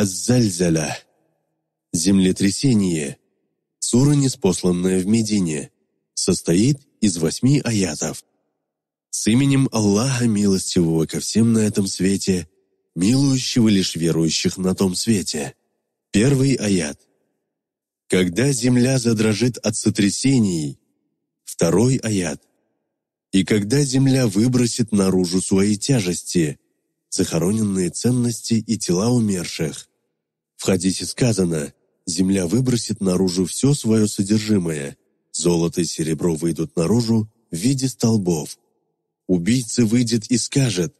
Аззальзаля. Землетрясение. Сура, неспосланная в Медине. Состоит из восьми аятов. С именем Аллаха Милостивого ко всем на этом свете, милующего лишь верующих на том свете. Первый аят. Когда земля задрожит от сотрясений. Второй аят. И когда земля выбросит наружу свои тяжести захороненные ценности и тела умерших. В хадисе сказано «Земля выбросит наружу все свое содержимое, золото и серебро выйдут наружу в виде столбов». Убийца выйдет и скажет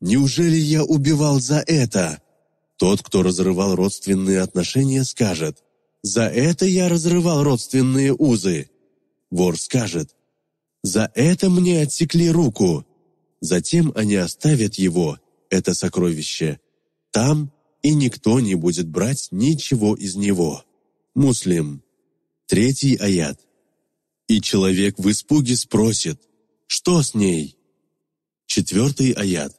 «Неужели я убивал за это?» Тот, кто разрывал родственные отношения, скажет «За это я разрывал родственные узы». Вор скажет «За это мне отсекли руку». Затем они оставят его это сокровище. Там и никто не будет брать ничего из него. Муслим. Третий аят. И человек в испуге спросит, что с ней? Четвертый аят.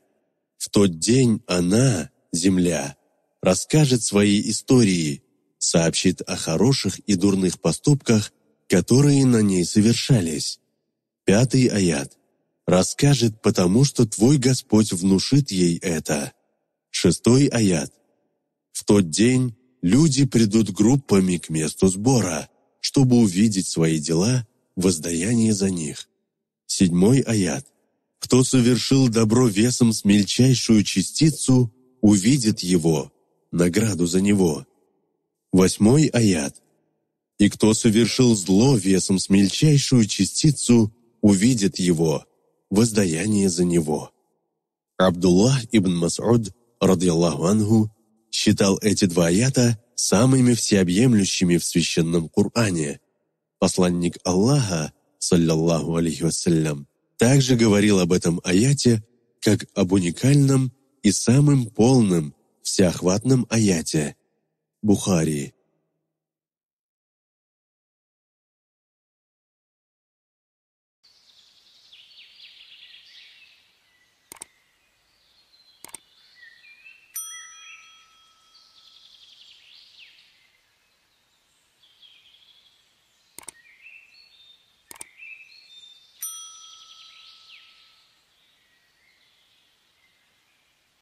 В тот день она, земля, расскажет свои истории, сообщит о хороших и дурных поступках, которые на ней совершались. Пятый аят. Расскажет, потому что твой Господь внушит ей это. Шестой аят. В тот день люди придут группами к месту сбора, чтобы увидеть свои дела, воздаяние за них. Седьмой аят. Кто совершил добро весом с мельчайшую частицу, увидит его, награду за него. Восьмой аят. И кто совершил зло весом с мельчайшую частицу, увидит его, воздаяние за него. Абдуллах ибн Мас'уд, радиллаху анху, считал эти два аята самыми всеобъемлющими в священном Коране. Посланник Аллаха, саллиллаху алейхи вассалям, также говорил об этом аяте как об уникальном и самым полным всеохватном аяте. Бухари.